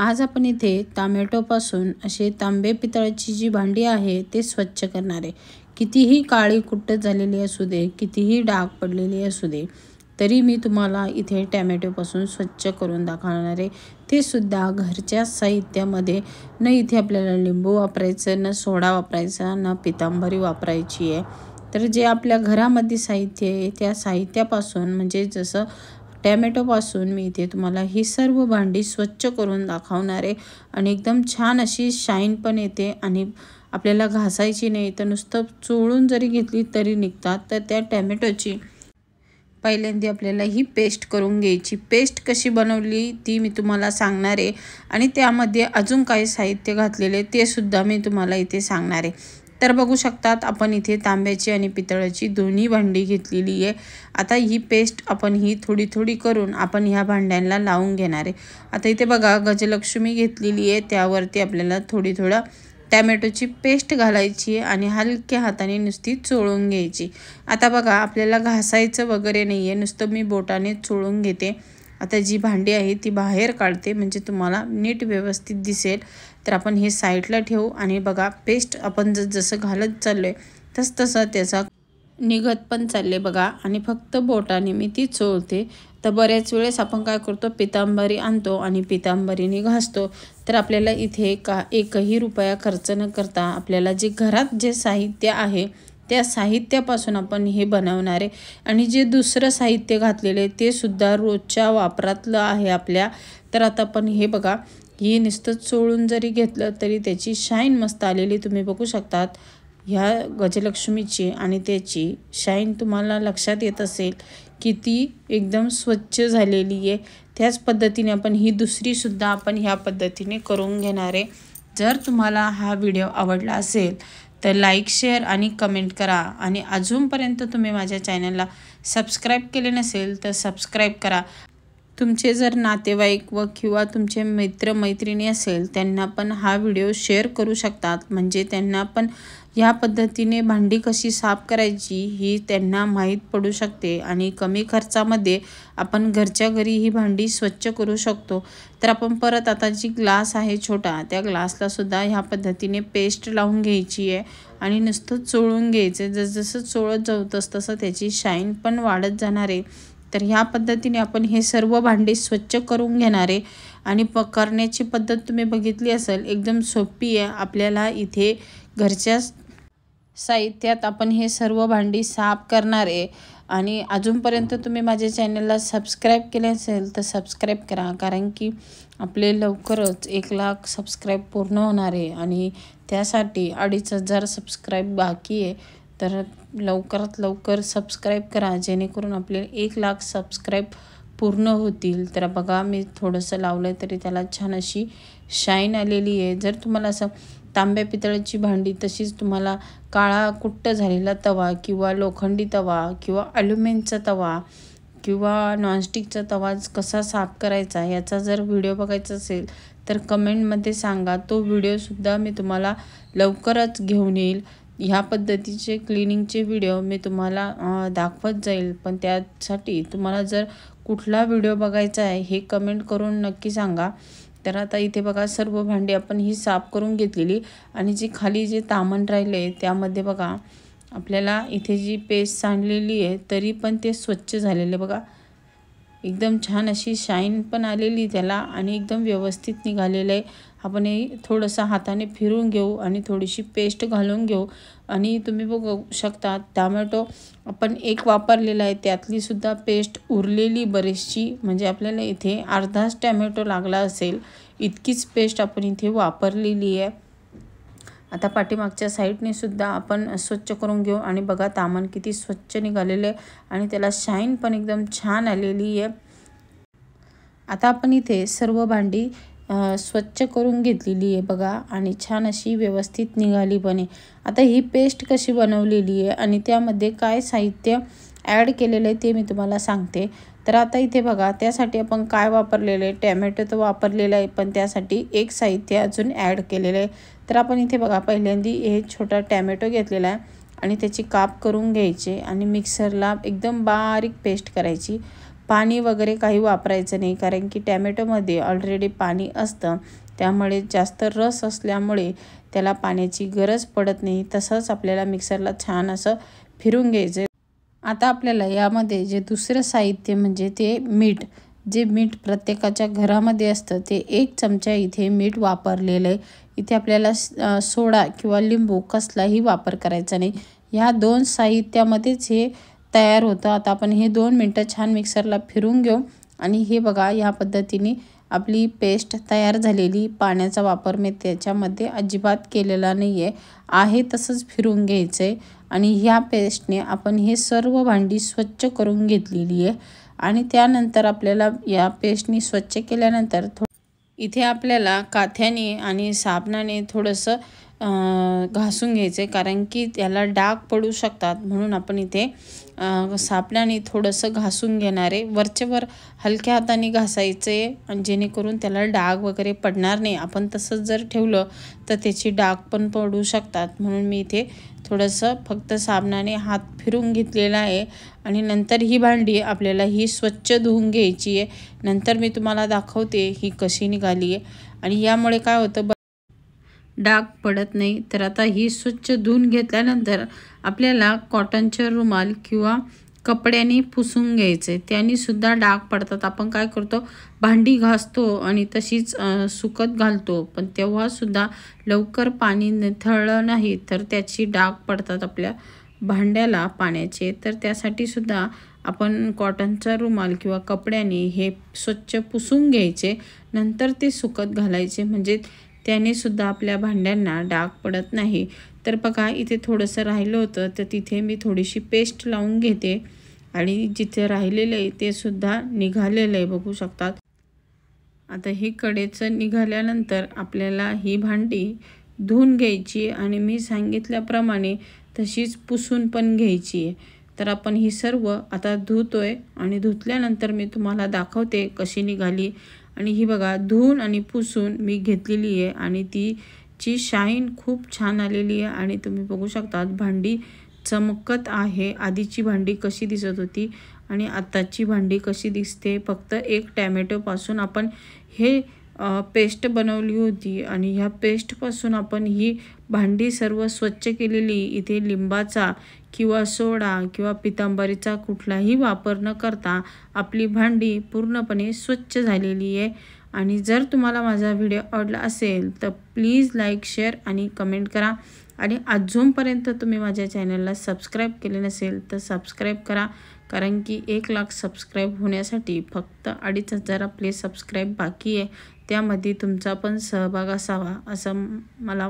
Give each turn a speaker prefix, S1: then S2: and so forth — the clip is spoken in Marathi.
S1: आज आपण इथे टामॅटोपासून असे तांबे पितळाची जी भांडी आहे ते स्वच्छ करणार आहे कितीही काळी कुट्ट झालेली असू दे कितीही डाग पडलेली असू दे तरी मी तुम्हाला इथे टॅमॅटोपासून स्वच्छ करून दाखवणार आहे ते सुद्धा घरच्या साहित्यामध्ये न इथे आपल्याला लिंबू वापरायचं न सोडा वापरायचा न पितांबरी वापरायची आहे तर जे आपल्या घरामध्ये साहित्य आहे त्या साहित्यापासून म्हणजे जसं टॅमॅटोपासून मी इथे तुम्हाला ही सर्व भांडी स्वच्छ करून दाखवणार आहे आणि एकदम छान अशी शाईन पण येते आणि आपल्याला घासायची नाही तर नुसतं चोळून जरी घेतली तरी निघतात तर त्या टॅमॅटोची पहिल्यांदी आपल्याला ही पेस्ट करून घ्यायची पेस्ट कशी बनवली ती मी तुम्हाला सांगणार आहे आणि त्यामध्ये अजून काही साहित्य घातलेले ते सुद्धा मी तुम्हाला इथे सांगणार आहे तर बघू शकतात आपण इथे तांब्याची आणि पितळाची दोन्ही भांडी घेतलेली आहे आता ही पेस्ट आपण ही थोडी थोडी करून आपण ह्या भांड्यांना लावून घेणार आहे आता इथे बघा गजलक्ष्मी घेतलेली आहे त्यावरती आपल्याला थोडी थोडं टॅमॅटोची पेस्ट घालायची आहे आणि हलक्या हाताने नुसती चोळून घ्यायची आता बघा आपल्याला घासायचं वगैरे नाही आहे नुसतं मी बोटाने चोळून घेते आता जी भांडी आहे ती बाहेर काढते म्हणजे तुम्हाला नीट व्यवस्थित दिसेल तर आपण हे साईडला ठेवू आणि बघा पेस्ट आपण जस जसं घालत चाललो आहे तस तसं त्याचा निघत पण चालले बघा आणि फक्त बोटाने मी ती चोळते तर बऱ्याच वेळेस आपण काय करतो पितांबरी आणतो आणि पितांबरीने घासतो तर आपल्याला इथे का एकही रुपया खर्च न करता आपल्याला जे घरात जे साहित्य आहे त्या साहित्यापासून आपण हे बनवणारे आणि जे दुसरं साहित्य घातलेलं आहे ते सुद्धा रोजच्या वापरातलं आहे आपल्या तर आता आपण हे बघा ही नुसतं चोळून जरी घेतलं तरी त्याची शाईन मस्त आलेली तुम्ही बघू शकतात ह्या गजलक्ष्मीची आणि त्याची शाईन तुम्हाला लक्षात येत असेल की ती एकदम स्वच्छ झालेली आहे त्याच पद्धतीने आपण ही दुसरीसुद्धा आपण ह्या पद्धतीने करून घेणार आहे जर तुम्हाला हा व्हिडिओ आवडला असेल तर लाईक शेअर आणि कमेंट करा आणि अजूनपर्यंत तुम्ही माझ्या चॅनलला सबस्क्राईब केले नसेल तर सबस्क्राईब करा तुमचे जर नातेवाईक व किंवा तुमचे मित्रमैत्रिणी असेल त्यांना पण हा व्हिडिओ शेअर करू शकतात म्हणजे त्यांना पण ह्या पद्धतीने भांडी कशी साफ करायची ही त्यांना माहीत पडू शकते आणि कमी खर्चामध्ये आपण घरच्या घरी ही भांडी स्वच्छ करू शकतो तर आपण परत आता जी ग्लास आहे छोटा त्या ग्लासला सुद्धा ह्या पद्धतीने पेस्ट लावून घ्यायची आहे आणि नुसतं चोळून घ्यायचं जसजसं चोळत जाऊ तसं त्याची शाईन पण वाढत जाणार आहे तर ह्या पद्धतीने आपण हे सर्व भांडे स्वच्छ करून घेणारे आणि प करण्याची पद्धत तुम्ही बघितली असेल एकदम सोपी आहे आपल्याला इथे घरच्या साहित्यात आपण हे सर्व भांडी साफ करणार आहे आणि अजूनपर्यंत तुम्ही माझ्या चॅनलला सबस्क्राईब केले असेल तर सबस्क्राईब करा कारण की आपले लवकरच एक लाख सबस्क्राईब पूर्ण होणार आहे आणि त्यासाठी अडीच हजार सबस्क्राईब बाकी आहे तर लवकरात लवकर सबस्क्राईब करा जेणेकरून आपले एक लाख सबस्क्राईब पूर्ण होतील तर बघा मी थोडंसं लावलं तरी त्याला छान अशी शाईन आलेली आहे जर तुम्हाला असं तांब्या पितळाची भांडी तशीच तुम्हाला काळा कुट्ट झालेला तवा किंवा लोखंडी तवा किंवा अल्युमिनचा तवा किंवा नॉनस्टिकचा तवा कसा साफ करायचा याचा जर व्हिडिओ बघायचा असेल तर कमेंटमध्ये सांगा तो व्हिडिओसुद्धा मी तुम्हाला लवकरच घेऊन येईल ह्या पद्धतीचे क्लिनिंगचे व्हिडिओ मी तुम्हाला दाखवत जाईल पण त्यासाठी तुम्हाला जर कुठला व्हिडिओ बघायचा आहे हे कमेंट करून नक्की सांगा तर आता इथे बघा सर्व भांडी आपण ही साफ करून घेतलेली आणि जी खाली जे तामण राहिले त्यामध्ये बघा आपल्याला इथे जी पेस्ट सांडलेली आहे तरी पण ते स्वच्छ झालेले बघा एकदम छान अशी शाईन पण आलेली त्याला आणि एकदम व्यवस्थित निघालेलं आहे आपण हे थोडंसं हाताने फिरून घेऊ आणि थोडीशी पेस्ट घालून घेऊ आणि तुम्ही बघू शकता टॅमॅटो आपण एक वापरलेला आहे त्यातलीसुद्धा पेस्ट उरलेली बरीचशी म्हणजे आपल्याला इथे अर्धाच टॅमॅटो लागला असेल इतकीच पेस्ट आपण इथे वापरलेली आहे आता पाठीमागच्या साईडने सुद्धा आपण स्वच्छ करून घेऊ आणि बघा तामण किती स्वच्छ निघालेलं आहे आणि त्याला शाईन पण एकदम छान आलेली आहे आता आपण इथे सर्व भांडी स्वच्छ करून घेतलेली आहे बघा आणि छान अशी व्यवस्थित निघाली बने आता ही पेस्ट कशी बनवलेली आहे आणि त्यामध्ये काय साहित्य ॲड केलेलं आहे ते मी तुम्हाला सांगते तर आता इथे बघा त्यासाठी आपण काय वापरलेलं आहे टॅमॅटो तर वापरलेलं आहे पण त्यासाठी एक साहित्य अजून ॲड केलेलं आहे तर आपण इथे बघा पहिल्यांदी हे छोटा टॅमॅटो घेतलेला आहे आणि त्याची काप करून घ्यायचे आणि मिक्सरला एकदम बारीक पेस्ट करायची पाणी वगैरे काही वापरायचं नाही कारण की टॅमॅटोमध्ये ऑलरेडी पाणी असतं त्यामुळे जास्त रस असल्यामुळे त्याला पाण्याची गरज पडत नाही तसंच आपल्याला मिक्सरला छान असं फिरून घ्यायचं आता आपल्याला यामध्ये जे दुसरं साहित्य म्हणजे ते मीठ जे मीठ प्रत्येकाच्या घरामध्ये असतं ते एक चमचा इथे मीठ वापरलेलं आहे इथे आपल्याला सोडा किंवा लिंबू कसलाही वापर करायचा नाही ह्या दोन साहित्यामध्येच हे तयार होतं आता आपण हे दोन मिनटं छान मिक्सरला फिरून घेऊ आणि हे बघा ह्या पद्धतीने आपली पेस्ट तयार झालेली पाण्याचा वापर मी त्याच्यामध्ये अजिबात केलेला नाही आहे आहे तसंच फिरून घ्यायचं आहे आणि ह्या पेस्टने आपण हे सर्व भांडी स्वच्छ करून घेतलेली आहे आणि त्यानंतर आपल्याला या पेस्टने स्वच्छ केल्यानंतर थो इथे आपल्याला काथ्याने आणि साबणाने थोडंसं घासून घ्यायचे कारण की त्याला डाग पडू शकतात म्हणून आपण इथे सापण्याने थोडंसं घासून घेणारे वरचेवर हलक्या हाताने घासायचे आणि जेणेकरून त्याला डाग वगैरे पडणार नाही आपण तसंच जर ठेवलं तर त्याची डाग पण पडू शकतात म्हणून मी इथे थोडंसं फक्त साबणाने हात फिरून घेतलेला आहे आणि नंतर ही भांडी आपल्याला ही स्वच्छ धुवून घ्यायची आहे नंतर मी तुम्हाला दाखवते ही कशी निघाली आहे आणि यामुळे काय होतं डाग पडत नाही तर आता ही स्वच्छ धुवून घेतल्यानंतर आपल्याला कॉटनचे रुमाल किंवा कपड्याने पुसून घ्यायचे सुद्धा डाग पडतात आपण काय करतो भांडी घासतो आणि तशीच सुकत घालतो पण तेव्हासुद्धा लवकर पाणी निथळलं नाही तर त्याची डाग पडतात आपल्या भांड्याला पाण्याचे तर त्यासाठी सुद्धा आपण कॉटनचा रुमाल किंवा कपड्याने हे स्वच्छ पुसून घ्यायचे नंतर ते सुकत घालायचे म्हणजे त्यानेसुद्धा आपल्या भांड्यांना डाग पडत नाही तर बघा इथे थोडंसं राहिलं होतं तर तिथे मी थोडीशी पेस्ट लावून घेते आणि जिथे राहिलेलं आहे ते सुद्धा निघालेलं आहे बघू शकतात आता हे कडेचं निघाल्यानंतर आपल्याला ही भांडी धुवून घ्यायची आणि मी सांगितल्याप्रमाणे तशीच पुसून पण घ्यायची आहे तर आपण ही सर्व आता धुतो आणि धुतल्यानंतर मी तुम्हाला दाखवते कशी निघाली आणि ही बघा धुवून आणि पुसून मी घेतलेली आहे आणि तीची शाईन खूप छान आलेली आहे आणि तुम्ही बघू शकतात भांडी चमकत आहे आधीची भांडी कशी दिसत होती आणि आत्ताची भांडी कशी दिसते फक्त एक टॅमॅटोपासून आपण हे पेस्ट बनवली होती आणि ह्या पेस्टपासून आपण ही भांडी सर्व स्वच्छ केलेली इथे लिंबाचा किंवा सोडा किंवा पितांबरीचा कुठलाही वापर न करता आपली भांडी पूर्णपणे स्वच्छ झालेली आहे आणि जर तुम्हाला माझा व्हिडिओ आवडला असेल तर प्लीज लाईक शेअर आणि कमेंट करा आणि अजूनपर्यंत तुम्ही माझ्या चॅनलला सबस्क्राईब केले नसेल तर सबस्क्राईब करा कारण की एक लाख सबस्क्राईब होण्यासाठी फक्त अडीच हजार आपले सबस्क्राईब बाकी आहे त्यामध्ये तुमचा पण सहभाग असावा असं मला